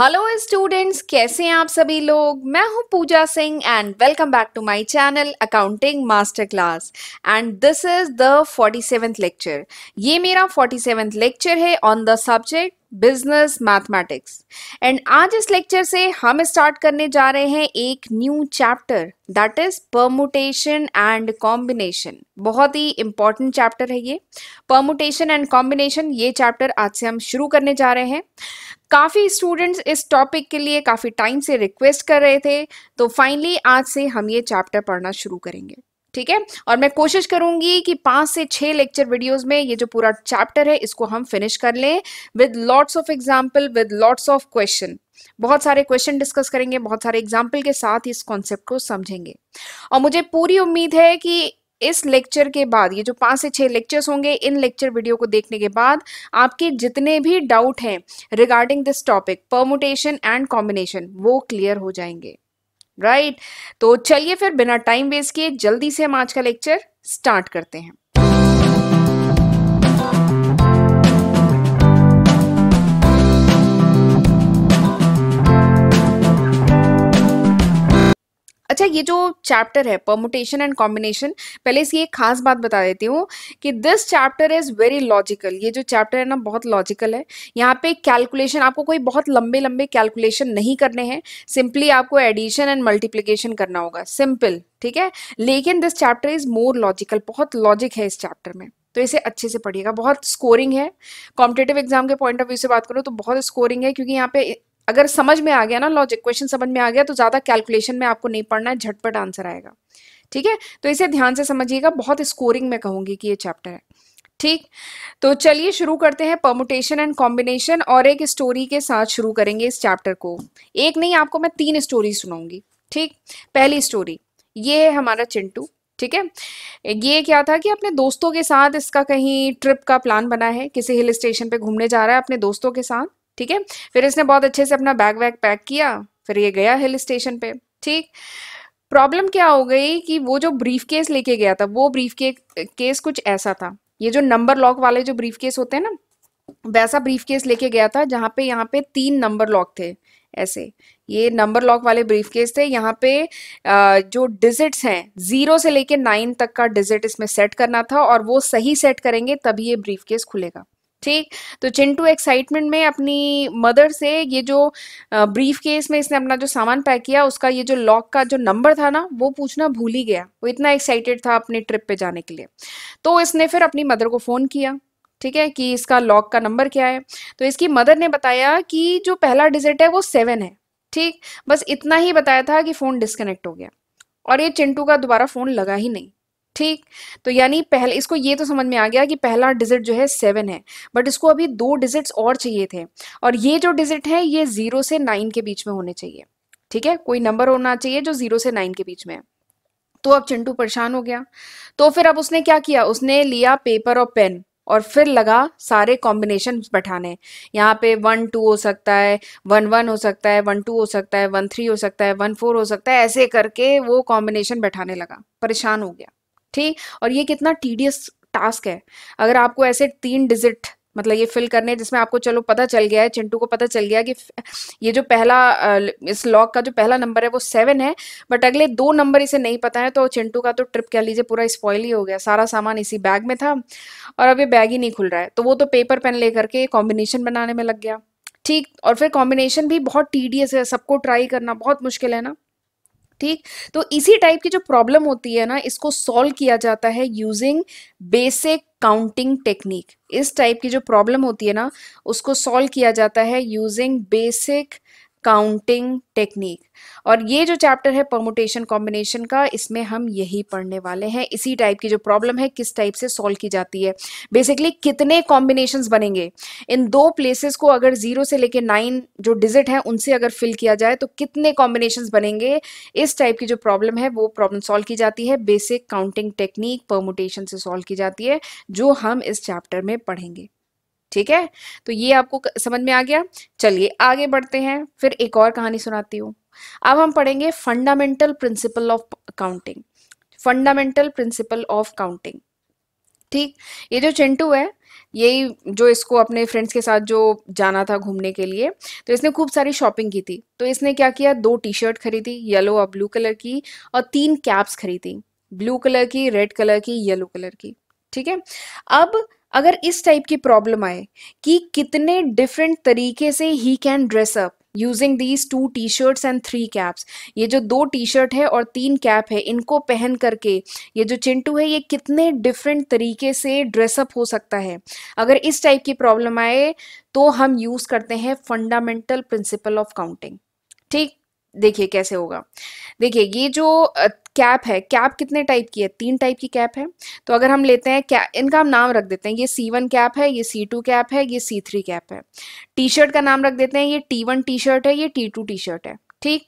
Hello students कैसे हैं आप सभी लोग मैं हूं Pooja Singh and welcome back to my channel accounting master class and this is the forty seventh lecture ये मेरा फोर्टी सेवेंथ लेक्चर है on the subject business mathematics and आज इस लेक्चर से हम स्टार्ट करने जा रहे हैं एक new chapter that is permutation and combination बहुत ही इंपॉर्टेंट चैप्टर है ये परमुटेशन एंड कॉम्बिनेशन ये चैप्टर आज से हम शुरू करने जा रहे हैं काफ़ी स्टूडेंट्स इस टॉपिक के लिए काफ़ी टाइम से रिक्वेस्ट कर रहे थे तो फाइनली आज से हम ये चैप्टर पढ़ना शुरू करेंगे ठीक है और मैं कोशिश करूंगी कि पाँच से छह लेक्चर वीडियोस में ये जो पूरा चैप्टर है इसको हम फिनिश कर लें with lots of example with lots of question बहुत सारे क्वेश्चन डिस्कस करेंगे बहुत सारे एग्जाम्पल के साथ इस कॉन्सेप्ट को समझेंगे और मुझे पूरी उम्मीद है कि इस लेक्चर के बाद ये जो पांच से छह लेक्चर्स होंगे इन लेक्चर वीडियो को देखने के बाद आपके जितने भी डाउट हैं regarding this topic permutation and combination वो क्लियर हो जाएंगे राइट right? तो चलिए फिर बिना टाइम वेस्ट किए जल्दी से हम आज का लेक्चर स्टार्ट करते हैं अच्छा ये जो चैप्टर है परमुटेशन एंड कॉम्बिनेशन पहले इसकी एक खास बात बता देती हूँ कि this chapter is very logical ये जो चैप्टर है ना बहुत लॉजिकल है यहाँ पे कैलकुलेशन आपको कोई बहुत लंबे लंबे कैलकुलेशन नहीं करने हैं सिंपली आपको एडिशन एंड मल्टीप्लीकेशन करना होगा सिंपल ठीक है लेकिन this chapter is more logical बहुत लॉजिक है इस चैप्टर में तो इसे अच्छे से पढ़िएगा बहुत स्कोरिंग है कॉम्पिटेटिव एग्जाम के पॉइंट ऑफ व्यू से बात करो तो बहुत स्कोरिंग है क्योंकि यहाँ पे अगर समझ में आ गया ना लॉजिक क्वेश्चन समझ में आ गया तो ज़्यादा कैलकुलेशन में आपको नहीं पढ़ना है झटपट आंसर आएगा ठीक है तो इसे ध्यान से समझिएगा बहुत स्कोरिंग में कहूँगी कि ये चैप्टर है ठीक तो चलिए शुरू करते हैं परमुटेशन एंड कॉम्बिनेशन और एक स्टोरी के साथ शुरू करेंगे इस चैप्टर को एक नहीं आपको मैं तीन स्टोरी सुनाऊंगी ठीक पहली स्टोरी ये है हमारा चिंटू ठीक है ये क्या था कि अपने दोस्तों के साथ इसका कहीं ट्रिप का प्लान बना है किसी हिल स्टेशन पे घूमने जा रहा है अपने दोस्तों के साथ ठीक है फिर इसने बहुत अच्छे से अपना बैग वैग पैक किया फिर ये गया हिल स्टेशन पे ठीक प्रॉब्लम क्या हो गई कि वो जो ब्रीफ केस लेके गया था वो ब्रीफ के, केस कुछ ऐसा था ये जो नंबर लॉक वाले जो ब्रीफ केस होते हैं ना वैसा ब्रीफ केस लेके गया था जहाँ पे यहाँ पे तीन नंबर लॉक थे ऐसे ये नंबर लॉक वाले ब्रीफ केस थे यहाँ पे जो डिजिट्स हैं जीरो से लेके नाइन तक का डिजिट इसमें सेट करना था और वो सही सेट करेंगे तभी ये ब्रीफ केस खुलेगा ठीक तो चिंटू एक्साइटमेंट में अपनी मदर से ये जो ब्रीफ केस में इसने अपना जो सामान पैक किया उसका ये जो लॉक का जो नंबर था ना वो पूछना भूल ही गया वो इतना एक्साइटेड था अपने ट्रिप पे जाने के लिए तो इसने फिर अपनी मदर को फ़ोन किया ठीक है कि इसका लॉक का नंबर क्या है तो इसकी मदर ने बताया कि जो पहला डिजिट है वो सेवन है ठीक बस इतना ही बताया था कि फ़ोन डिस्कनेक्ट हो गया और ये चिंटू का दोबारा फ़ोन लगा ही नहीं ठीक तो यानी पहले इसको ये तो समझ में आ गया कि पहला डिजिट जो है सेवन है बट इसको अभी दो डिजिट्स और चाहिए थे और ये जो डिजिट है ये जीरो से नाइन के बीच में होने चाहिए ठीक है कोई नंबर होना चाहिए जो जीरो से नाइन के बीच में है तो अब चिंटू परेशान हो गया तो फिर अब उसने क्या किया उसने लिया पेपर और पेन और फिर लगा सारे कॉम्बिनेशन बैठाने यहाँ पे वन टू हो सकता है वन वन हो सकता है वन टू हो सकता है वन थ्री हो सकता है वन फोर हो सकता है ऐसे करके वो कॉम्बिनेशन बैठाने लगा परेशान हो गया ठीक और ये कितना टीडियस टास्क है अगर आपको ऐसे तीन डिजिट मतलब ये फिल करने जिसमें आपको चलो पता चल गया है चिंटू को पता चल गया कि ये जो पहला इस लॉक का जो पहला नंबर है वो सेवन है बट अगले दो नंबर इसे नहीं पता है तो चिंटू का तो ट्रिप कह लीजिए पूरा स्पॉइल ही हो गया सारा सामान इसी बैग में था और अब ये बैग ही नहीं खुल रहा है तो वो तो पेपर पेन लेकर के कॉम्बिनेशन बनाने में लग गया ठीक और फिर कॉम्बिनेशन भी बहुत टीडियस है सबको ट्राई करना बहुत मुश्किल है ना ठीक तो इसी टाइप की जो प्रॉब्लम होती है ना इसको सॉल्व किया जाता है यूजिंग बेसिक काउंटिंग टेक्निक इस टाइप की जो प्रॉब्लम होती है ना उसको सॉल्व किया जाता है यूजिंग बेसिक काउंटिंग टेक्निक और ये जो चैप्टर है परमोटेशन कॉम्बिनेशन का इसमें हम यही पढ़ने वाले हैं इसी टाइप की जो प्रॉब्लम है किस टाइप से सॉल्व की जाती है बेसिकली कितने कॉम्बिनेशन बनेंगे इन दो प्लेसेस को अगर जीरो से लेके नाइन जो डिजिट है उनसे अगर फिल किया जाए तो कितने कॉम्बिनेशन बनेंगे इस टाइप की जो प्रॉब्लम है वो प्रॉब्लम सॉल्व की जाती है बेसिक काउंटिंग टेक्निक परमोटेशन से सॉल्व की जाती है जो हम इस चैप्टर में पढ़ेंगे ठीक है तो ये आपको समझ में आ गया चलिए आगे बढ़ते हैं फिर एक और कहानी सुनाती हूँ अब हम पढ़ेंगे fundamental principle of counting fundamental principle of counting ठीक ये जो चिंटू है यही जो इसको अपने फ्रेंड्स के साथ जो जाना था घूमने के लिए तो इसने खूब सारी शॉपिंग की थी तो इसने क्या किया दो टी शर्ट खरीदी येलो और ब्लू कलर की और तीन कैप्स खरीदी ब्लू कलर की रेड कलर की येलो कलर की ठीक है अब अगर इस टाइप की प्रॉब्लम आए कि कितने डिफरेंट तरीके से he can dress up using these two T shirts and three caps ये जो दो टी शर्ट है और तीन कैप है इनको पहन करके ये जो चिंटू है ये कितने डिफरेंट तरीके से ड्रेसअप हो सकता है अगर इस टाइप की प्रॉब्लम आए तो हम यूज़ करते हैं फंडामेंटल प्रिंसिपल ऑफ काउंटिंग ठीक देखिए कैसे होगा देखिए ये जो कैप है कैप कितने टाइप की है तीन टाइप की कैप है तो अगर हम लेते हैं क्या इनका हम नाम रख देते हैं ये सी वन कैप है ये सी टू कैप है ये सी थ्री कैप है टी शर्ट का नाम रख देते हैं ये टी वन टी शर्ट है ये टी टू टी शर्ट है ठीक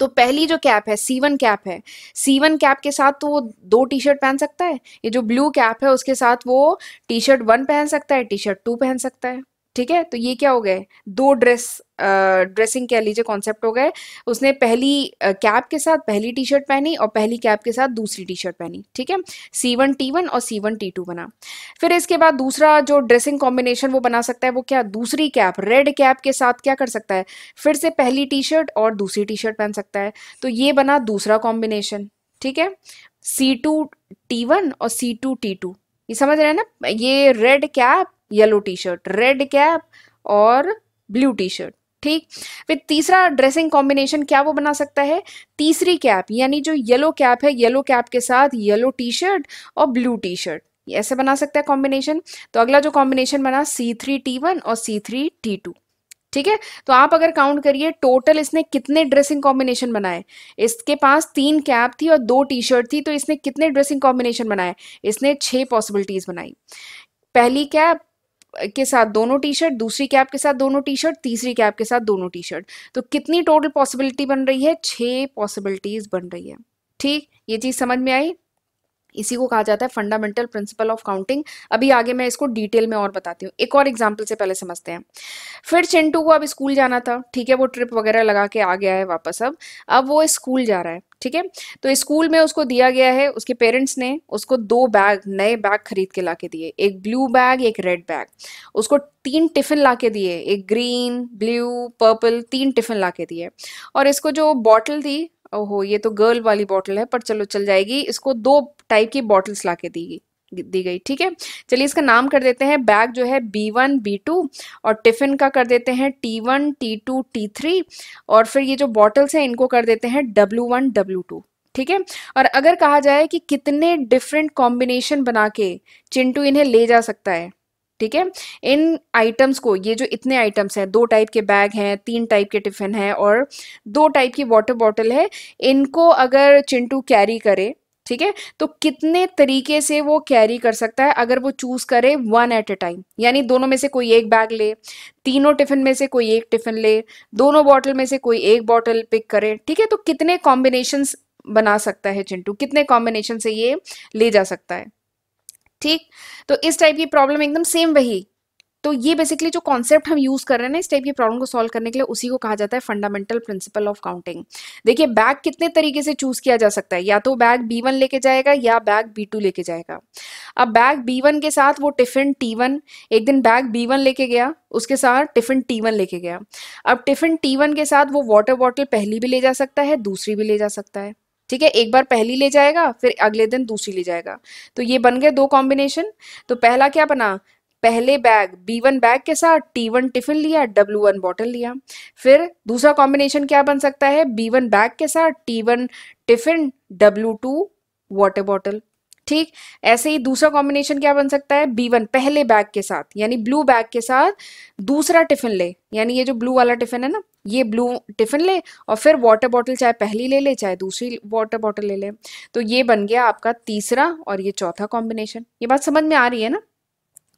तो पहली जो कैप है सी वन कैप है सी वन कैप के साथ तो वो दो टी शर्ट पहन सकता है ये जो ब्लू कैप है उसके साथ वो टी शर्ट वन पहन सकता है टी शर्ट टू पहन सकता है ठीक है तो ये क्या हो गए दो ड्रेस ड्रेसिंग कह लीजिए कॉन्सेप्ट हो गए उसने पहली कैप के साथ पहली टी शर्ट पहनी और पहली कैप के साथ दूसरी टी शर्ट पहनी ठीक है सी वन टी वन और सी वन टी टू बना फिर इसके बाद दूसरा जो ड्रेसिंग कॉम्बिनेशन वो बना सकता है वो क्या दूसरी कैप रेड कैप के साथ क्या कर सकता है फिर से पहली टी शर्ट और दूसरी टी शर्ट पहन सकता है तो ये बना दूसरा कॉम्बिनेशन ठीक है सी टू टी वन और सी टू टी टू ये समझ रहे हैं ना ये red cap yellow T shirt red cap और ब्लू टी शर्ट ठीक फिर तीसरा ड्रेसिंग कॉम्बिनेशन क्या वो बना सकता है तीसरी कैप यानी जो येलो कैप है येलो कैप के साथ येलो टी शर्ट और ब्लू टी शर्ट ऐसे बना सकता है कॉम्बिनेशन तो अगला जो कॉम्बिनेशन बना सी थ्री टी वन और सी थ्री टी टू ठीक है तो आप अगर काउंट करिए टोटल इसने कितने ड्रेसिंग कॉम्बिनेशन बनाए इसके पास तीन कैप थी और दो टी शर्ट थी तो इसने कितने ड्रेसिंग कॉम्बिनेशन बनाए इसने छह पॉसिबिलिटीज़ बनाई पहली कैप के साथ दोनों टी शर्ट दूसरी कैप के साथ दोनों टी शर्ट तीसरी कैप के साथ दोनों टी शर्ट तो कितनी टोटल पॉसिबिलिटी बन रही है छह पॉसिबिलिटीज़ बन रही है ठीक ये चीज़ समझ में आई इसी को कहा जाता है फंडामेंटल प्रिंसिपल ऑफ काउंटिंग अभी आगे मैं इसको डिटेल में और बताती हूँ एक और एग्जाम्पल से पहले समझते हैं फिर चिंटू को अब स्कूल जाना था ठीक है वो ट्रिप वगैरह लगा के आ गया है वापस अब अब वो स्कूल जा रहा है ठीक है तो स्कूल में उसको दिया गया है उसके पेरेंट्स ने उसको दो बैग नए बैग खरीद के ला के दिए एक ब्लू बैग एक रेड बैग उसको तीन टिफ़िन ला के दिए एक ग्रीन ब्लू पर्पल तीन टिफ़िन ला के दिए और इसको जो बॉटल थी ओहो ये तो गर्ल वाली बॉटल है पर चलो चल जाएगी इसको दो टाइप की बॉटल्स ला के दी दी गई ठीक है चलिए इसका नाम कर देते हैं बैग जो है बी वन बी टू और टिफ़िन का कर देते हैं T one T two T three और फिर ये जो बॉटल्स हैं इनको कर देते हैं डब्लू वन डब्लू टू ठीक है और अगर कहा जाए कि कितने डिफरेंट कॉम्बिनेशन बना के चिंटू इन्हें ले जा सकता है ठीक है इन आइटम्स को ये जो इतने आइटम्स हैं दो टाइप के बैग हैं तीन टाइप के टिफ़िन हैं और दो टाइप की वाटर बॉटल है इनको अगर चिंटू कैरी करे ठीक है तो कितने तरीके से वो कैरी कर सकता है अगर वो चूज करे वन एट ए टाइम यानी दोनों में से कोई एक बैग ले तीनों टिफिन में से कोई एक टिफिन ले दोनों बॉटल में से कोई एक बॉटल पिक करे ठीक है तो कितने कॉम्बिनेशन बना सकता है चिंटू कितने कॉम्बिनेशन से ये ले जा सकता है ठीक तो इस टाइप की प्रॉब्लम एकदम सेम वही तो ये बेसिकली जो कॉन्सेप्ट हम यूज़ कर रहे हैं ना इस टाइप की प्रॉब्लम को सॉल्व करने के लिए उसी को कहा जाता है फंडामेंटल प्रिंसिपल ऑफ काउंटिंग देखिए बैग कितने तरीके से चूज़ किया जा सकता है या तो बैग बी वन लेके जाएगा या बैग बी टू लेके जाएगा अब बैग बी वन के साथ वो टिफ़िन टी वन एक दिन बैग बी वन लेके गया उसके साथ टिफ़िन टी वन लेके गया अब टिफ़िन टी वन के साथ वो वाटर बॉटल पहली भी ले जा सकता है दूसरी भी ले जा सकता है ठीक है एक बार पहली ले जाएगा फिर अगले दिन दूसरी ले जाएगा तो ये बन गए दो कॉम्बिनेशन तो पहला क्या बना पहले बैग बी वन बैग के साथ टी वन टिफिन लिया डब्ल्यू वन बॉटल लिया फिर दूसरा कॉम्बिनेशन क्या बन सकता है बी वन बैग के साथ T one tiffin W two water bottle ठीक ऐसे ही दूसरा कॉम्बिनेशन क्या बन सकता है बी वन पहले बैग के साथ यानी ब्लू बैग के साथ दूसरा टिफिन ले यानी ये जो ब्लू वाला टिफिन है ना ये ब्लू टिफिन ले और फिर वाटर बॉटल चाहे पहली ले ले चाहे दूसरी वाटर बॉटल ले ले तो ये बन गया आपका तीसरा और ये चौथा कॉम्बिनेशन ये बात समझ में आ रही है ना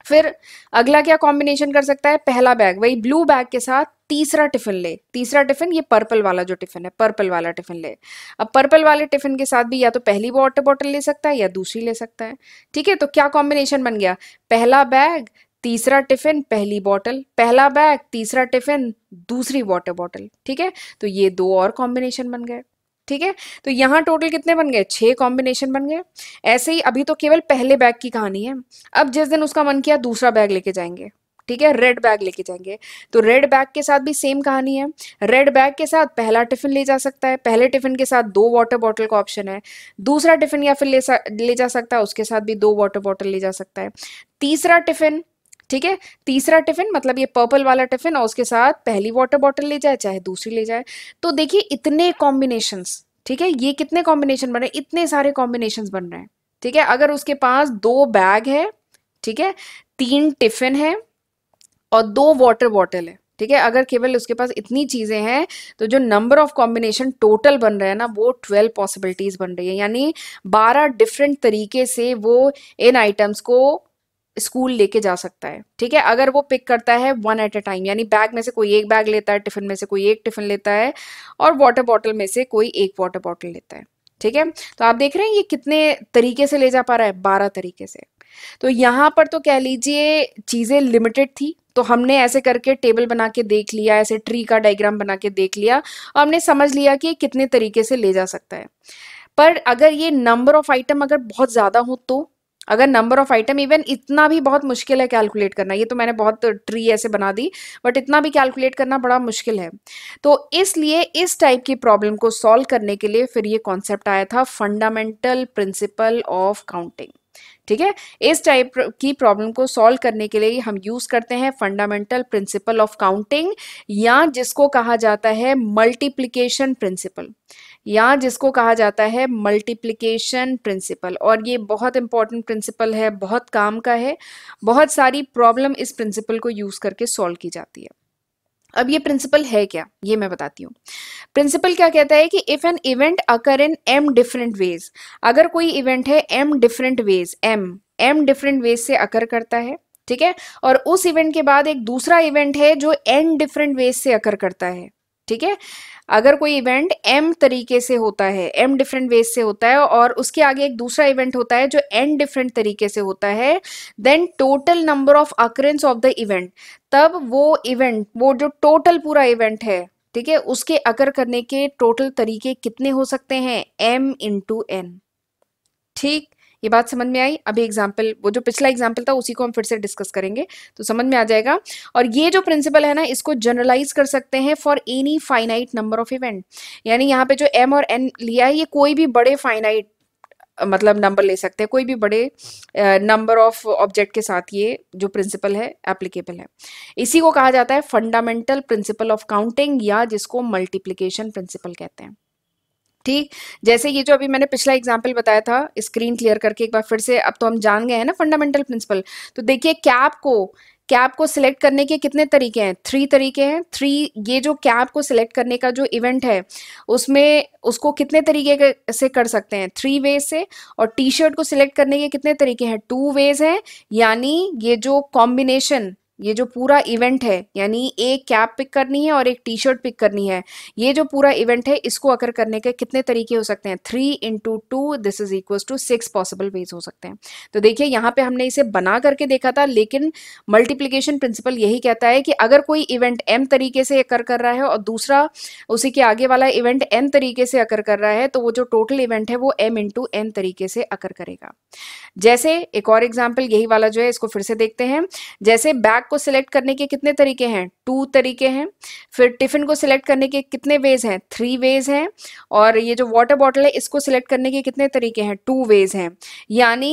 फिर अगला क्या कॉम्बिनेशन कर सकता है पहला बैग वही ब्लू बैग के साथ तीसरा टिफिन ले तीसरा टिफिन ये पर्पल वाला जो टिफिन है पर्पल वाला टिफिन ले अब पर्पल वाले टिफिन के साथ भी या तो पहली वाटर बॉटल ले सकता है या दूसरी ले सकता है ठीक है तो क्या कॉम्बिनेशन बन गया पहला बैग तीसरा टिफिन पहली बॉटल पहला बैग तीसरा टिफिन दूसरी वाटर बॉटल ठीक है तो ये दो और कॉम्बिनेशन बन गए ठीक है तो यहाँ टोटल कितने बन गए छह कॉम्बिनेशन बन गए ऐसे ही अभी तो केवल पहले बैग की कहानी है अब जिस दिन उसका मन किया दूसरा बैग लेके जाएंगे ठीक है रेड बैग लेके जाएंगे तो रेड बैग के साथ भी सेम कहानी है रेड बैग के साथ पहला टिफिन ले जा सकता है पहले टिफिन के साथ दो वाटर बॉटल का ऑप्शन है दूसरा टिफिन या फिर ले, ले जा सकता है उसके साथ भी दो वाटर बॉटल ले जा सकता है तीसरा टिफिन ठीक है तीसरा टिफ़िन मतलब ये पर्पल वाला टिफ़िन और उसके साथ पहली वाटर बॉटल ले जाए चाहे दूसरी ले जाए तो देखिए इतने कॉम्बिनेशंस ठीक है ये कितने कॉम्बिनेशन बन रहे इतने सारे कॉम्बिनेशंस बन रहे हैं ठीक है अगर उसके पास दो बैग है ठीक है तीन टिफ़िन है और दो वाटर बॉटल है ठीक है अगर केवल उसके पास इतनी चीज़ें हैं तो जो नंबर ऑफ कॉम्बिनेशन टोटल बन रहे हैं ना वो ट्वेल्व पॉसिबिलिटीज़ बन रही है यानी बारह डिफरेंट तरीके से वो इन आइटम्स को स्कूल लेके जा सकता है ठीक है अगर वो पिक करता है वन एट अ टाइम यानी बैग में से कोई एक बैग लेता है टिफ़िन में से कोई एक टिफ़िन लेता है और वाटर बॉटल में से कोई एक वाटर बॉटल लेता है ठीक है तो आप देख रहे हैं ये कितने तरीके से ले जा पा रहा है बारह तरीके से तो यहाँ पर तो कह लीजिए चीज़ें लिमिटेड थी तो हमने ऐसे करके टेबल बना के देख लिया ऐसे ट्री का डायग्राम बना के देख लिया और हमने समझ लिया कि कितने तरीके से ले जा सकता है पर अगर ये नंबर ऑफ आइटम अगर बहुत ज़्यादा हो तो अगर नंबर ऑफ आइटम इवन इतना भी बहुत मुश्किल है कैलकुलेट करना ये तो मैंने बहुत ट्री ऐसे बना दी बट इतना भी कैलकुलेट करना बड़ा मुश्किल है तो इसलिए इस टाइप की प्रॉब्लम को सॉल्व करने के लिए फिर ये कॉन्सेप्ट आया था फंडामेंटल प्रिंसिपल ऑफ काउंटिंग ठीक है इस टाइप की प्रॉब्लम को सॉल्व करने के लिए हम यूज करते हैं फंडामेंटल प्रिंसिपल ऑफ काउंटिंग या जिसको कहा जाता है मल्टीप्लीकेशन प्रिंसिपल या जिसको कहा जाता है मल्टीप्लिकेशन प्रिंसिपल और ये बहुत इंपॉर्टेंट प्रिंसिपल है बहुत काम का है बहुत सारी प्रॉब्लम इस प्रिंसिपल को यूज़ करके सॉल्व की जाती है अब ये प्रिंसिपल है क्या ये मैं बताती हूँ प्रिंसिपल क्या कहता है कि if an event occur in m different ways अगर कोई इवेंट है m different ways m m different ways से अकर करता है ठीक है और उस इवेंट के बाद एक दूसरा इवेंट है जो एन डिफरेंट वेज से अकर करता है ठीक है अगर कोई इवेंट एम तरीके से होता है एम डिफरेंट वेज से होता है और उसके आगे एक दूसरा इवेंट होता है जो एन डिफरेंट तरीके से होता है then total number of occurrences of the event तब वो इवेंट वो जो टोटल पूरा इवेंट है ठीक है उसके अकर करने के टोटल तरीके कितने हो सकते हैं एम इंटू एन ठीक ये बात समझ में आई अभी एग्जाम्पल वो जो पिछला एग्जाम्पल था उसी को हम फिर से डिस्कस करेंगे तो समझ में आ जाएगा और ये जो प्रिंसिपल है ना इसको जनरलाइज कर सकते हैं for any finite number of event यानी यहाँ पे जो एम और एन लिया है ये कोई भी बड़े फाइनाइट मतलब नंबर ले सकते हैं कोई भी बड़े नंबर ऑफ ऑब्जेक्ट के साथ ये जो प्रिंसिपल है एप्लीकेबल है इसी को कहा जाता है फंडामेंटल प्रिंसिपल ऑफ काउंटिंग या जिसको मल्टीप्लीकेशन प्रिंसिपल कहते हैं ठीक जैसे ये जो अभी मैंने पिछला एग्जाम्पल बताया था स्क्रीन क्लियर करके एक बार फिर से अब तो हम जान गए हैं ना फंडामेंटल प्रिंसिपल तो देखिए कैप को कैप को सिलेक्ट करने के कितने तरीके हैं थ्री तरीके हैं थ्री ये जो कैप को सिलेक्ट करने का जो इवेंट है उसमें उसको कितने तरीके से कर सकते हैं थ्री वेज से और टी शर्ट को सिलेक्ट करने के कितने तरीके हैं टू वेज हैं यानी ये जो कॉम्बिनेशन ये जो पूरा इवेंट है यानी एक कैप पिक करनी है और एक टी शर्ट पिक करनी है ये जो पूरा इवेंट है इसको अकर करने के कितने तरीके हो सकते हैं three into two this is equal to six possible ways हो सकते हैं तो देखिए यहाँ पे हमने इसे बना करके देखा था लेकिन मल्टीप्लीकेशन प्रिंसिपल यही कहता है कि अगर कोई इवेंट एम तरीके से अकर कर रहा है और दूसरा उसी के आगे वाला इवेंट एन तरीके से अकर कर रहा है तो वो जो टोटल इवेंट है वो एम इंटू एन तरीके से अकर करेगा जैसे एक और एग्जाम्पल यही वाला जो है इसको फिर से देखते हैं जैसे बैक को सिलेक्ट करने के कितने तरीके हैं टू तरीके हैं फिर टिफ़िन को सिलेक्ट करने के कितने वेज हैं थ्री वेज हैं और ये जो वाटर बॉटल है इसको सिलेक्ट करने के कितने तरीके हैं टू वेज हैं यानी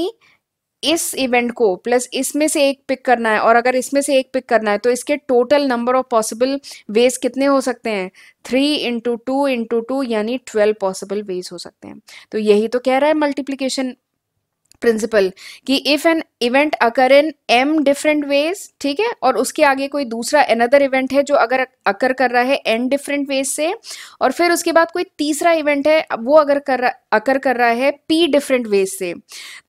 इस इवेंट को प्लस इसमें से एक पिक करना है और अगर इसमें से एक पिक करना है तो इसके total number of possible ways कितने हो सकते हैं three into two into two यानी ट्वेल्व पॉसिबल वेज हो सकते हैं तो यही तो कह रहा है मल्टीप्लीकेशन प्रिंसिपल कि if an event occur in m different ways ठीक है और उसके आगे कोई दूसरा अनदर इवेंट है जो अगर अकर कर रहा है एन डिफरेंट वेज से और फिर उसके बाद कोई तीसरा इवेंट है वो अगर कर अकर कर रहा है पी डिफरेंट वेज से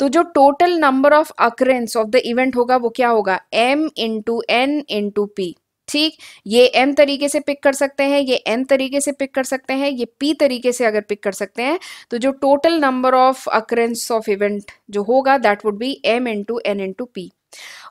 तो जो total number of occurrence of the event होगा वो क्या होगा m into n into p ठीक ये एम तरीके से पिक कर सकते हैं ये एन तरीके से पिक कर सकते हैं ये पी तरीके से अगर पिक कर सकते हैं तो जो total number of occurrences of event जो होगा that would be m into n into p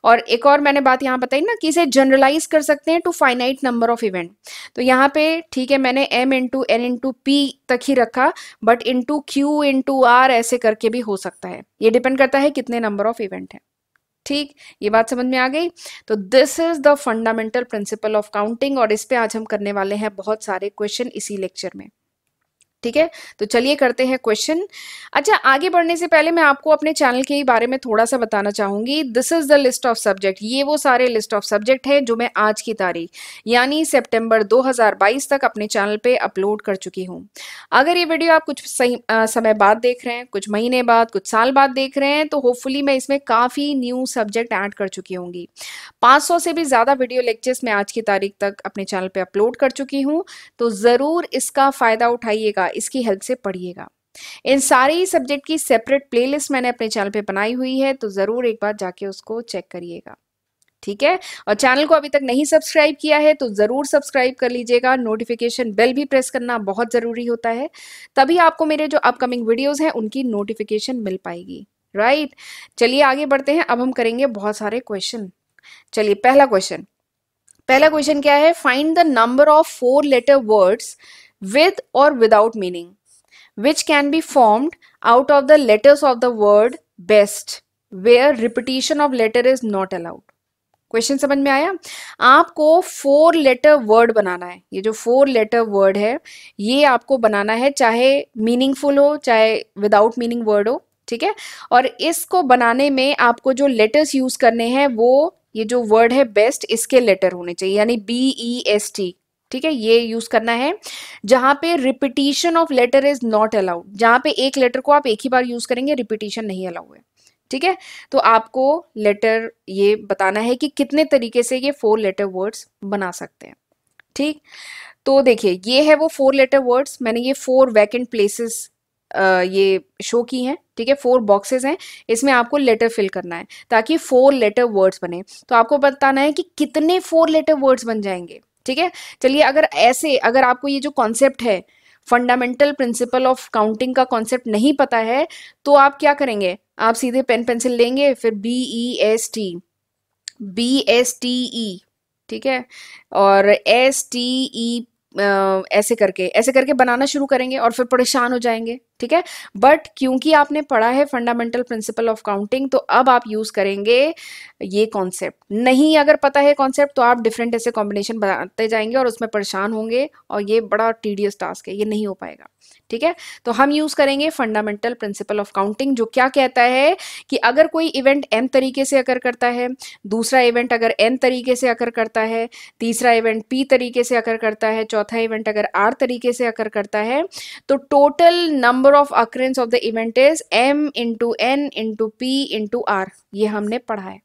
और एक और मैंने बात यहाँ बताई ना कि इसे जनरलाइज कर सकते हैं to finite number of event तो यहाँ पे ठीक है मैंने m into n into p तक ही रखा but into q into r ऐसे करके भी हो सकता है ये डिपेंड करता है कितने नंबर ऑफ इवेंट है ठीक ये बात समझ में आ गई तो this is the fundamental principle of counting और इस पे आज हम करने वाले हैं बहुत सारे क्वेश्चन इसी लेक्चर में ठीक है तो चलिए करते हैं क्वेश्चन अच्छा आगे बढ़ने से पहले मैं आपको अपने चैनल के बारे में थोड़ा सा बताना चाहूंगी this is the list of subject ये वो सारे लिस्ट ऑफ सब्जेक्ट हैं जो मैं आज की तारीख यानी सेप्टेम्बर 2022 तक अपने चैनल पर अपलोड कर चुकी हूँ अगर ये वीडियो आप कुछ सही आ, समय बाद देख रहे हैं कुछ महीने बाद कुछ साल बाद देख रहे हैं तो होपफुली मैं इसमें काफ़ी न्यू सब्जेक्ट ऐड कर चुकी होंगी 500 से भी ज़्यादा वीडियो लेक्चर्स मैं आज की तारीख तक अपने चैनल पर अपलोड कर चुकी हूँ तो ज़रूर इसका फ़ायदा उठाइएगा इसकी हेल्प से पढ़िएगा इन सारे ही सब्जेक्ट की सेपरेट प्लेलिस्ट मैंने अपने चैनल पे बनाई हुई है तो ज़रूर एक बार जाके उसको चेक करिएगा ठीक है और चैनल को अभी तक नहीं सब्सक्राइब किया है तो ज़रूर सब्सक्राइब कर लीजिएगा नोटिफिकेशन बेल भी प्रेस करना बहुत ज़रूरी होता है तभी आपको मेरे जो अपकमिंग वीडियोज़ हैं उनकी नोटिफिकेशन मिल पाएगी राइट चलिए आगे बढ़ते हैं अब हम करेंगे बहुत सारे क्वेश्चन चलिए पहला क्वेश्चन पहला क्वेश्चन क्या है find the number of four letter words with or without meaning, which can be formed out of the letters of the word best, where repetition of letter is not allowed. Question समझ में आया आपको four letter word बनाना है ये जो four letter word है ये आपको बनाना है चाहे मीनिंगफुल हो चाहे विदाउट मीनिंग वर्ड हो ठीक है और इसको बनाने में आपको जो लेटर्स यूज करने हैं वो ये जो वर्ड है बेस्ट इसके लेटर होने चाहिए यानी बी ई एस टी ठीक है ये यूज करना है जहां पे repetition of letter is not allowed जहां पे एक लेटर को आप एक ही बार यूज करेंगे रिपीटिशन नहीं अलाउ है ठीक है तो आपको लेटर ये बताना है कि कितने तरीके से ये फोर लेटर वर्ड्स बना सकते हैं ठीक तो देखिए ये है वो फोर लेटर वर्ड्स मैंने ये फोर वैकेंट प्लेसेस ये शो की हैं ठीक है फोर बॉक्सेस हैं इसमें आपको लेटर फिल करना है ताकि फोर लेटर वर्ड्स बने तो आपको बताना है कि कितने फोर लेटर वर्ड्स बन जाएंगे ठीक है चलिए अगर ऐसे अगर आपको ये जो कॉन्सेप्ट है फंडामेंटल प्रिंसिपल ऑफ काउंटिंग का कॉन्सेप्ट नहीं पता है तो आप क्या करेंगे आप सीधे पेन पेंसिल लेंगे फिर B E S T B S T E ठीक है और एस टी ई ऐसे करके ऐसे करके बनाना शुरू करेंगे और फिर परेशान हो जाएंगे ठीक है बट क्योंकि आपने पढ़ा है फंडामेंटल प्रिंसिपल ऑफ काउंटिंग तो अब आप यूज़ करेंगे ये कॉन्सेप्ट नहीं अगर पता है कॉन्सेप्ट तो आप डिफरेंट ऐसे कॉम्बिनेशन बनाते जाएंगे और उसमें परेशान होंगे और ये बड़ा टीडियस टास्क है ये नहीं हो पाएगा ठीक है तो हम यूज़ करेंगे फंडामेंटल प्रिंसिपल ऑफ काउंटिंग जो क्या कहता है कि अगर कोई इवेंट एन तरीके से अकर करता है दूसरा इवेंट अगर एन तरीके से अकर करता है तीसरा इवेंट पी तरीके से अकर करता है चौथा इवेंट अगर आर तरीके से अकर करता है तो total number number of occurrences of the event is m into n into p into r ये हमने पढ़ा है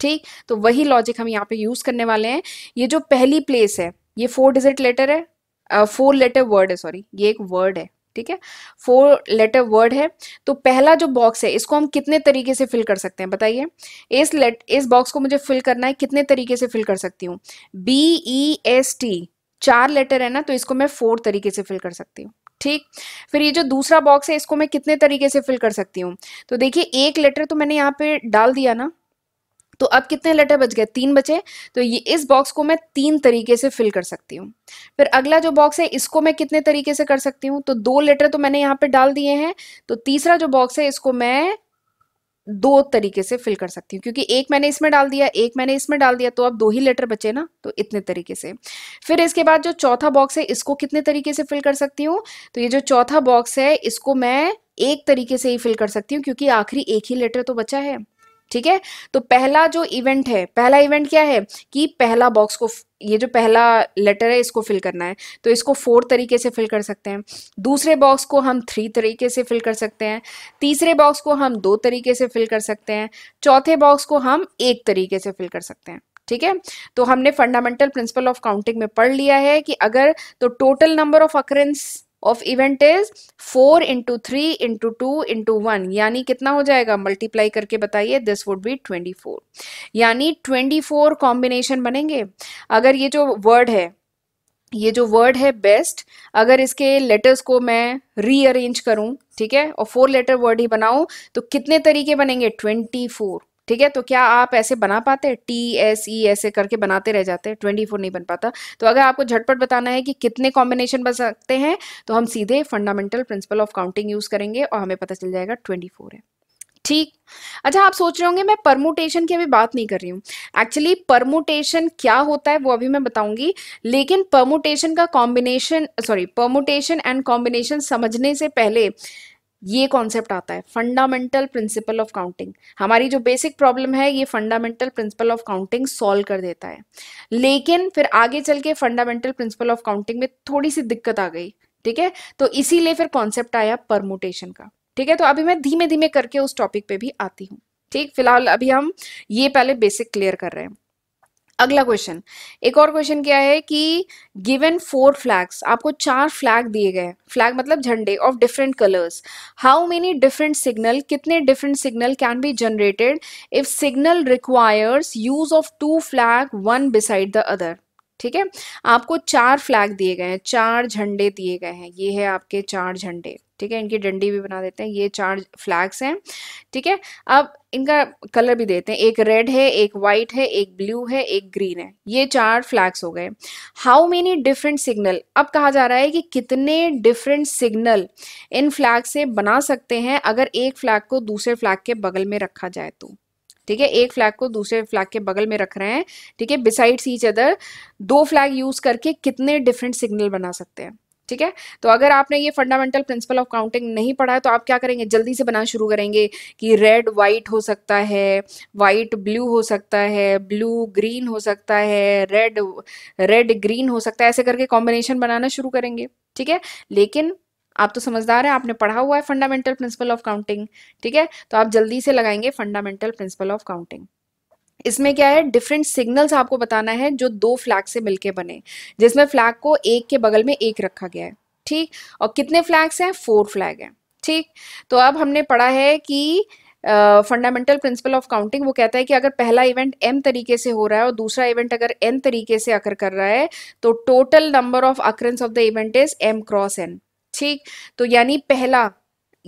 ठीक तो वही लॉजिक हम यहाँ पे यूज करने वाले हैं ये जो पहली प्लेस है ये फोर डिजिट लेटर है फोर लेटर वर्ड है सॉरी ये एक वर्ड है ठीक है फोर लेटर वर्ड है तो पहला जो बॉक्स है इसको हम कितने तरीके से फिल कर सकते हैं बताइए इस लेट इस बॉक्स को मुझे फिल करना है कितने तरीके से फिल कर सकती हूँ बी ई एस टी चार लेटर है ना तो इसको मैं फोर तरीके से फिल कर सकती हूँ ठीक फिर ये जो दूसरा बॉक्स है इसको मैं कितने तरीके से फिल कर सकती हूँ तो देखिए एक लेटर तो मैंने यहाँ पे डाल दिया ना तो अब कितने लेटर बच गए तीन बचे तो ये इस बॉक्स को मैं तीन तरीके से फिल कर सकती हूँ फिर अगला जो बॉक्स है इसको मैं कितने तरीके से कर सकती हूँ तो दो लेटर तो मैंने यहाँ पे डाल दिए हैं तो तीसरा जो बॉक्स है इसको मैं दो तरीके से फिल कर सकती हूँ क्योंकि एक मैंने इसमें डाल दिया एक मैंने इसमें डाल दिया तो अब दो ही लेटर बचे ना तो इतने तरीके से फिर इसके बाद जो चौथा बॉक्स है इसको कितने तरीके से फिल कर सकती हूँ तो ये जो चौथा बॉक्स है इसको मैं एक तरीके से ही फिल कर सकती हूँ क्योंकि आखिरी एक ही लेटर तो बचा है ठीक है तो पहला जो इवेंट है पहला इवेंट क्या है कि पहला बॉक्स को ये जो पहला लेटर है इसको फिल करना है तो इसको फोर तरीके से फिल कर सकते हैं दूसरे बॉक्स को हम थ्री तरीके से फिल कर सकते हैं तीसरे बॉक्स को हम दो तरीके से फिल कर सकते हैं चौथे बॉक्स को हम एक तरीके से फिल कर सकते हैं ठीक है तो हमने फंडामेंटल प्रिंसिपल ऑफ काउंटिंग में पढ़ लिया है कि अगर तो total number of occurrences of event is four into three into two into one यानी कितना हो जाएगा मल्टीप्लाई करके बताइए this would be twenty four यानी ट्वेंटी फोर कॉम्बिनेशन बनेंगे अगर ये जो वर्ड है ये जो वर्ड है बेस्ट अगर इसके लेटर्स को मैं रीअरेंज करूं ठीक है और फोर लेटर वर्ड ही बनाऊं तो कितने तरीके बनेंगे ट्वेंटी फोर ठीक है तो क्या आप ऐसे बना पाते हैं टी एस ई ऐसे करके बनाते रह जाते हैं ट्वेंटी फोर नहीं बन पाता तो अगर आपको झटपट बताना है कि कितने कॉम्बिनेशन बन सकते हैं तो हम सीधे fundamental principle of counting use करेंगे और हमें पता चल जाएगा ट्वेंटी फोर है ठीक अच्छा आप सोच रहे होंगे मैं परमोटेशन की अभी बात नहीं कर रही हूँ एक्चुअली परमोटेशन क्या होता है वो अभी मैं बताऊंगी लेकिन परमोटेशन का combination sorry permutation and combination समझने से पहले ये कॉन्सेप्ट आता है फंडामेंटल प्रिंसिपल ऑफ काउंटिंग हमारी जो बेसिक प्रॉब्लम है ये fundamental principle of counting solve कर देता है लेकिन फिर आगे चल के फंडामेंटल प्रिंसिपल ऑफ काउंटिंग में थोड़ी सी दिक्कत आ गई ठीक है तो इसीलिए फिर कॉन्सेप्ट आया परमोटेशन का ठीक है तो अभी मैं धीमे धीमे करके उस टॉपिक पे भी आती हूँ ठीक फिलहाल अभी हम ये पहले बेसिक क्लियर कर रहे हैं अगला क्वेश्चन एक और क्वेश्चन क्या है कि गिवन फोर फ्लैग्स आपको चार फ्लैग दिए गए फ्लैग मतलब झंडे of different colours how many different signal कितने different signal can be generated if signal requires use of two flag one beside the other ठीक है आपको चार फ्लैग दिए गए हैं चार झंडे दिए गए हैं ये है आपके चार झंडे ठीक है इनकी डंडी भी बना देते हैं ये चार फ्लैग्स हैं ठीक है अब इनका कलर भी देते हैं एक रेड है एक वाइट है एक ब्लू है एक ग्रीन है ये चार फ्लैग्स हो गए हाउ मेनी डिफरेंट सिग्नल अब कहा जा रहा है कि कितने डिफरेंट सिग्नल इन फ्लैग से बना सकते हैं अगर एक फ्लैग को दूसरे फ्लैग के बगल में रखा जाए तो ठीक है एक फ्लैग को दूसरे फ्लैग के बगल में रख रहे हैं ठीक है बिसाइड्स ईच अदर दो फ्लैग यूज करके कितने डिफरेंट सिग्नल बना सकते हैं ठीक है तो अगर आपने ये फंडामेंटल प्रिंसिपल ऑफ काउंटिंग नहीं पढ़ा है तो आप क्या करेंगे जल्दी से बनाना शुरू करेंगे कि रेड वाइट हो सकता है वाइट ब्लू हो सकता है ब्लू ग्रीन हो सकता है रेड रेड ग्रीन हो सकता है ऐसे करके कॉम्बिनेशन बनाना शुरू करेंगे ठीक है लेकिन आप तो समझदार हैं आपने पढ़ा हुआ है फंडामेंटल प्रिंसिपल ऑफ काउंटिंग ठीक है तो आप जल्दी से लगाएंगे फंडामेंटल प्रिंसिपल ऑफ काउंटिंग इसमें क्या है डिफरेंट सिग्नल्स आपको बताना है जो दो फ्लैग से मिलके बने जिसमें फ्लैग को एक के बगल में एक रखा गया है ठीक और कितने फ्लैग्स हैं फोर फ्लैग हैं ठीक तो अब हमने पढ़ा है कि फंडामेंटल प्रिंसिपल ऑफ काउंटिंग वो कहता है कि अगर पहला इवेंट एम तरीके से हो रहा है और दूसरा इवेंट अगर एन तरीके से अकर कर रहा है तो total number of occurrences of the event is m cross n ठीक तो यानी पहला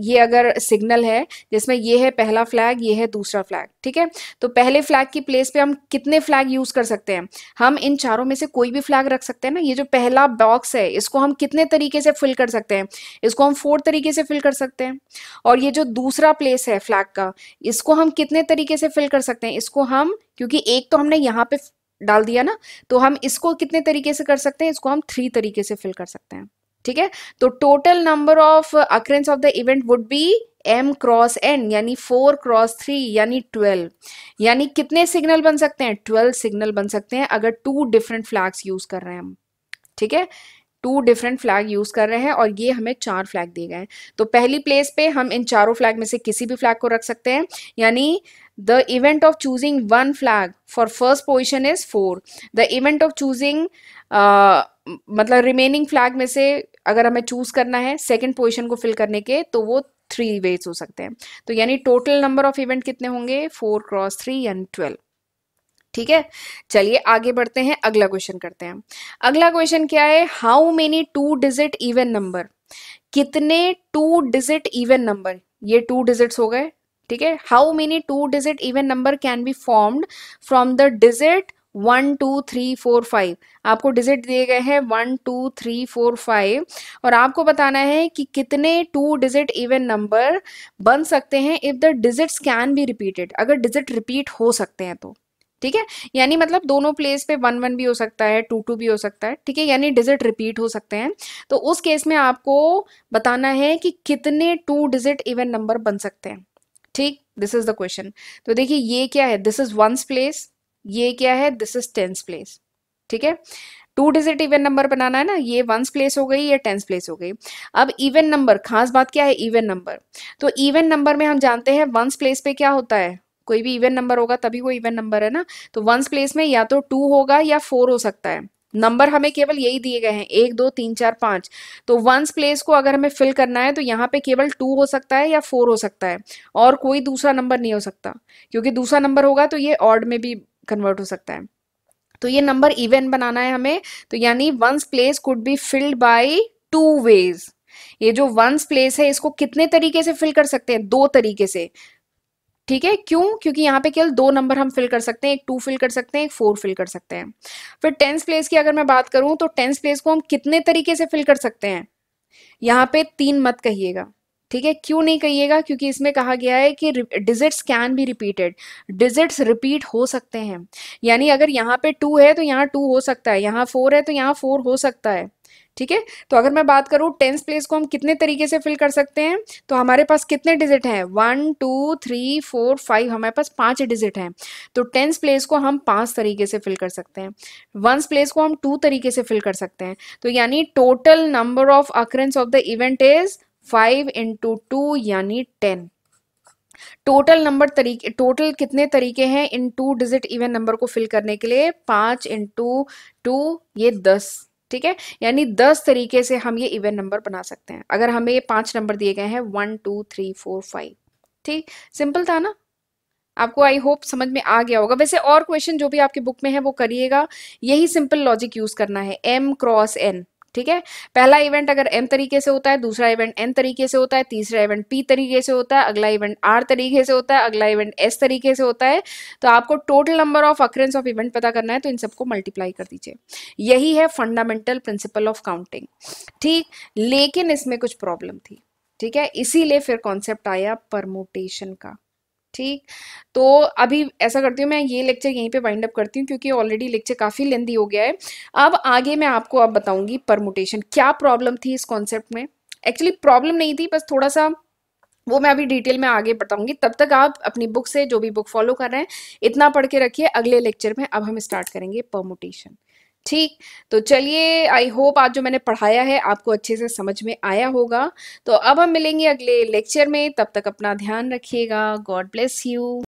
ये अगर सिग्नल है जिसमें ये है पहला फ्लैग ये है दूसरा फ्लैग ठीक है तो पहले फ्लैग की प्लेस पे हम कितने फ्लैग यूज कर सकते हैं हम इन चारों में से कोई भी फ्लैग रख सकते हैं ना ये जो पहला बॉक्स है इसको हम कितने तरीके से फिल कर सकते हैं इसको हम फोर तरीके से फिल कर सकते हैं और ये जो दूसरा प्लेस है फ्लैग का इसको हम कितने तरीके से फिल कर सकते हैं इसको हम क्योंकि एक तो हमने यहाँ पे डाल दिया ना तो हम इसको कितने तरीके से कर सकते हैं इसको हम थ्री तरीके से फिल कर सकते हैं ठीक है तो total number of occurrences of the event would be m cross n यानी फोर क्रॉस थ्री यानी ट्वेल्व यानी कितने सिग्नल बन सकते हैं ट्वेल्व सिग्नल बन सकते हैं अगर टू डिफरेंट फ्लैग्स यूज कर रहे हैं हम ठीक है टू डिफरेंट फ्लैग यूज़ कर रहे हैं और ये हमें चार फ्लैग दिए गए हैं तो पहली प्लेस पे हम इन चारों फ्लैग में से किसी भी फ्लैग को रख सकते हैं यानी the event of choosing one flag for first position is four the event of choosing मतलब रिमेनिंग फ्लैग में से अगर हमें चूज़ करना है सेकेंड पोजिशन को फिल करने के तो वो थ्री वेज हो सकते हैं तो यानी टोटल नंबर ऑफ इवेंट कितने होंगे फोर क्रॉस थ्री यानी ट्वेल्व ठीक है चलिए आगे बढ़ते हैं अगला क्वेश्चन करते हैं अगला क्वेश्चन क्या है how many two digit even number कितने टू डिजिट इवन नंबर ये टू डिजिट्स हो गए ठीक है how many two digit even number can be formed from the digit one two three four five आपको डिजिट दिए गए हैं one two three four five और आपको बताना है कि कितने टू डिजिट इवन नंबर बन सकते हैं if the digits can be repeated अगर डिजिट रिपीट हो सकते हैं तो ठीक है यानी मतलब दोनों प्लेस पे वन वन भी हो सकता है टू टू भी हो सकता है ठीक है यानी डिजिट रिपीट हो सकते हैं तो उस केस में आपको बताना है कि कितने टू डिजिट इवन नंबर बन सकते हैं ठीक दिस इज द क्वेश्चन तो देखिए ये क्या है दिस इज वंस प्लेस ये क्या है दिस इज टेंस प्लेस ठीक है टू डिजिट इवन नंबर बनाना है ना ये वंस प्लेस हो गई या टेंस प्लेस हो गई अब इवन नंबर खास बात क्या है इवन नंबर तो इवन नंबर में हम जानते हैं वंस प्लेस पे क्या होता है कोई भी इवन नंबर होगा तभी वो इवन नंबर है ना तो वंस प्लेस में या तो टू होगा या फोर हो सकता है नंबर हमें केवल यही दिए गए हैं एक दो तीन चार पांच तो वंस प्लेस को अगर हमें फिल करना है तो यहाँ पे केवल टू हो सकता है या फोर हो सकता है और कोई दूसरा नंबर नहीं हो सकता क्योंकि दूसरा नंबर होगा तो ये ऑर्ड में भी कन्वर्ट हो सकता है तो ये नंबर इवेंट बनाना है हमें तो यानी ones place could be filled by two ways ये जो वंस प्लेस है इसको कितने तरीके से फिल कर सकते हैं दो तरीके से ठीक है क्यों क्योंकि यहाँ पे केवल दो नंबर हम फिल कर सकते हैं एक टू फिल कर सकते हैं एक फोर फिल कर सकते हैं फिर टेंस प्लेस की अगर मैं बात करूं तो टेंस प्लेस को हम कितने तरीके से फिल कर सकते हैं यहाँ पे तीन मत कहिएगा ठीक है क्यों नहीं कहिएगा क्योंकि इसमें कहा गया है कि digits can be repeated digits repeat हो सकते हैं यानी अगर यहाँ पे टू है तो यहाँ टू हो सकता है यहाँ फोर है तो यहाँ फोर हो सकता है ठीक है तो अगर मैं बात करूँ टेंस प्लेस को हम कितने तरीके से फिल कर सकते हैं तो हमारे पास कितने डिजिट हैं one two three four five हमारे पास पांच डिजिट हैं तो टेंस प्लेस को हम पांच तरीके से फिल कर सकते हैं वंस प्लेस को हम टू तरीके से फिल कर सकते हैं तो यानी total number of occurrences of the event is five into two यानी टेन टोटल नंबर तरीके टोटल कितने तरीके हैं इन टू डिजिट इवन नंबर को फिल करने के लिए पांच इंटू टू ये दस ठीक है यानी दस तरीके से हम ये इवन नंबर बना सकते हैं अगर हमें ये पांच नंबर दिए गए हैं one two three four five ठीक सिंपल था ना आपको आई होप समझ में आ गया होगा वैसे और क्वेश्चन जो भी आपके बुक में है वो करिएगा यही सिंपल लॉजिक यूज करना है एम क्रॉस एन ठीक है पहला इवेंट अगर एम तरीके से होता है दूसरा इवेंट एन तरीके से होता है तीसरा इवेंट पी तरीके से होता है अगला इवेंट आर तरीके से होता है अगला इवेंट एस तरीके से होता है तो आपको total number of occurrences of event पता करना है तो इन सबको मल्टीप्लाई कर दीजिए यही है फंडामेंटल प्रिंसिपल ऑफ काउंटिंग ठीक लेकिन इसमें कुछ प्रॉब्लम थी ठीक है इसीलिए फिर कॉन्सेप्ट आया परमोटेशन का ठीक तो अभी ऐसा करती हूँ मैं ये लेक्चर यहीं पे वाइंड अप करती हूँ क्योंकि ऑलरेडी लेक्चर काफ़ी लेंदी हो गया है अब आगे मैं आपको अब बताऊँगी परमुटेशन क्या प्रॉब्लम थी इस कॉन्सेप्ट में एक्चुअली प्रॉब्लम नहीं थी बस थोड़ा सा वो मैं अभी डिटेल में आगे बताऊँगी तब तक आप अपनी बुक से जो भी बुक फॉलो कर रहे हैं इतना पढ़ के रखिए अगले लेक्चर में अब हम स्टार्ट करेंगे परमुटेशन ठीक तो चलिए आई होप आज जो मैंने पढ़ाया है आपको अच्छे से समझ में आया होगा तो अब हम मिलेंगे अगले लेक्चर में तब तक अपना ध्यान रखिएगा गॉड ब्लेस यू